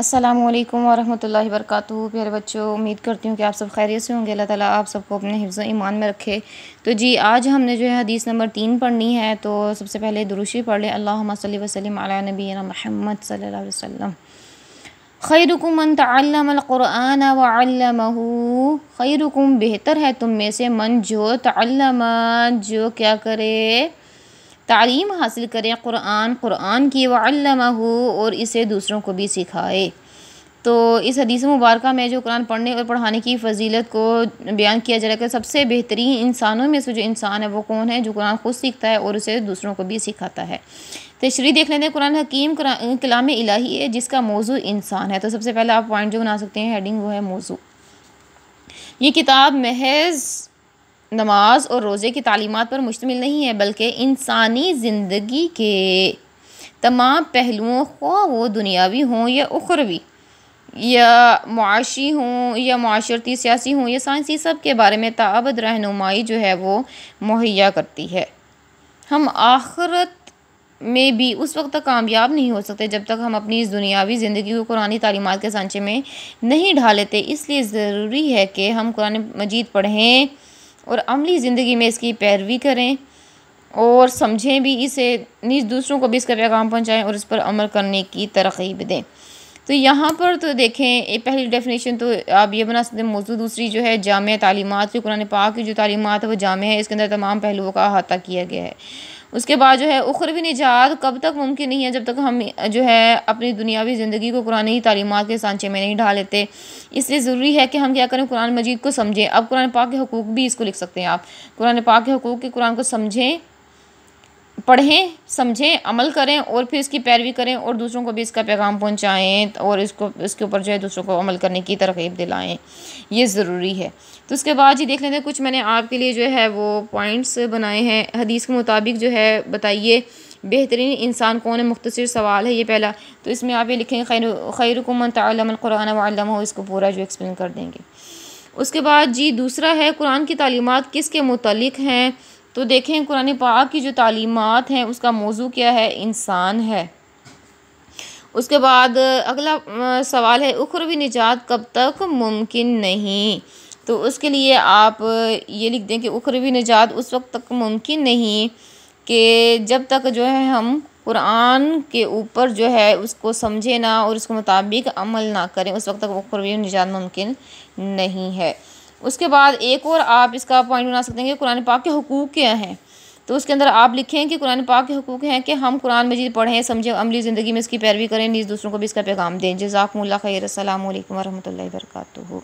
السلام علیکم ورحمۃ اللہ وبرکاتہ پیارے بچوں امید کرتی ہوں کہ آپ سب خیریت سے ہوں گے اللہ تعالیٰ آپ سب کو اپنے حفظ و ایمان میں رکھے تو جی آج ہم نے جو ہے حدیث نمبر تین پڑھنی ہے تو سب سے پہلے دروشی پڑھ لیں اللہ صلی وسلم علیہ نبینا محمد صلی اللہ علیہ وسلم خیرکم من تعلم القرآن وعلمہ خیرکم بہتر ہے تم میں سے من جو تعلم جو کیا کرے تعلیم حاصل کریں قرآن قرآن کی وعلمہ اور اسے دوسروں کو بھی سکھائے تو اس حدیث مبارکہ میں جو قرآن پڑھنے اور پڑھانے کی فضیلت کو بیان کیا جا رہا ہے کہ سب سے بہترین انسانوں میں سے جو انسان ہے وہ کون ہے جو قرآن خود سیکھتا ہے اور اسے دوسروں کو بھی سکھاتا ہے تشریح دیکھ لیتے ہیں قرآن حکیم کلام الہی ہے جس کا موضوع انسان ہے تو سب سے پہلا آپ پوائنٹ جو بنا سکتے ہیں ہیڈنگ وہ ہے موضوع یہ کتاب محض نماز اور روزے کی تعلیمات پر مشتمل نہیں ہے بلکہ انسانی زندگی کے تمام پہلوؤں خواہ وہ دنیاوی ہوں یا اخروی یا معاشی ہوں یا معاشرتی سیاسی ہوں یا سائنسی سب کے بارے میں تعبد رہنمائی جو ہے وہ مہیا کرتی ہے ہم آخرت میں بھی اس وقت تک کامیاب نہیں ہو سکتے جب تک ہم اپنی اس دنیاوی زندگی کو قرآن تعلیمات کے سانچے میں نہیں ڈھا لیتے اس لیے ضروری ہے کہ ہم قرآن مجید پڑھیں اور عملی زندگی میں اس کی پیروی کریں اور سمجھیں بھی اسے نیز دوسروں کو بھی اس کا پیغام پہنچائیں اور اس پر عمل کرنے کی ترغیب دیں تو یہاں پر تو دیکھیں پہلی ڈیفینیشن تو آپ یہ بنا سکتے ہیں موضوع دوسری جو ہے جامعہ تعلیمات جو قرآن پاک کی جو تعلیمات ہے وہ جامعہ ہے اس کے اندر تمام پہلوؤں کا احاطہ کیا گیا ہے اس کے بعد جو ہے اخروی نجات کب تک ممکن نہیں ہے جب تک ہم جو ہے اپنی دنیاوی زندگی کو قرآن ہی تعلیمات کے سانچے میں نہیں ڈھا لیتے اس لیے ضروری ہے کہ ہم کیا کریں قرآن مجید کو سمجھیں اب قرآن پاک کے حقوق بھی اس کو لکھ سکتے ہیں آپ قرآن پاک کے حقوق کے قرآن کو سمجھیں پڑھیں سمجھیں عمل کریں اور پھر اس کی پیروی کریں اور دوسروں کو بھی اس کا پیغام پہنچائیں اور اس کو اس کے اوپر جو ہے دوسروں کو عمل کرنے کی ترغیب دلائیں یہ ضروری ہے تو اس کے بعد جی دیکھ لیتے ہیں کچھ میں نے آپ کے لیے جو ہے وہ پوائنٹس بنائے ہیں حدیث کے مطابق جو ہے بتائیے بہترین انسان کون ہے مختصر سوال ہے یہ پہلا تو اس میں آپ یہ لکھیں خیر خیر خیرکمن تعلم القرآن علم اس کو پورا جو ایکسپلین کر دیں گے اس کے بعد جی دوسرا ہے قرآن کی تعلیمات کس کے متعلق ہیں تو دیکھیں قرآن پاک کی جو تعلیمات ہیں اس کا موضوع کیا ہے انسان ہے اس کے بعد اگلا سوال ہے اخروی نجات کب تک ممکن نہیں تو اس کے لیے آپ یہ لکھ دیں کہ اخروی نجات اس وقت تک ممکن نہیں کہ جب تک جو ہے ہم قرآن کے اوپر جو ہے اس کو سمجھے نہ اور اس کے مطابق عمل نہ کریں اس وقت تک اخروی نجات ممکن نہیں ہے اس کے بعد ایک اور آپ اس کا پوائنٹ بنا سکتے ہیں کہ قرآن پاک کے حقوق کیا ہیں تو اس کے اندر آپ لکھیں کہ قرآن پاک کے حقوق ہیں کہ ہم قرآن مجید پڑھیں سمجھیں عملی زندگی میں اس کی پیروی کریں نیز دوسروں کو بھی اس کا پیغام دیں جزاکم اللہ خیر السلام علیکم ورحمۃ اللہ وبرکاتہ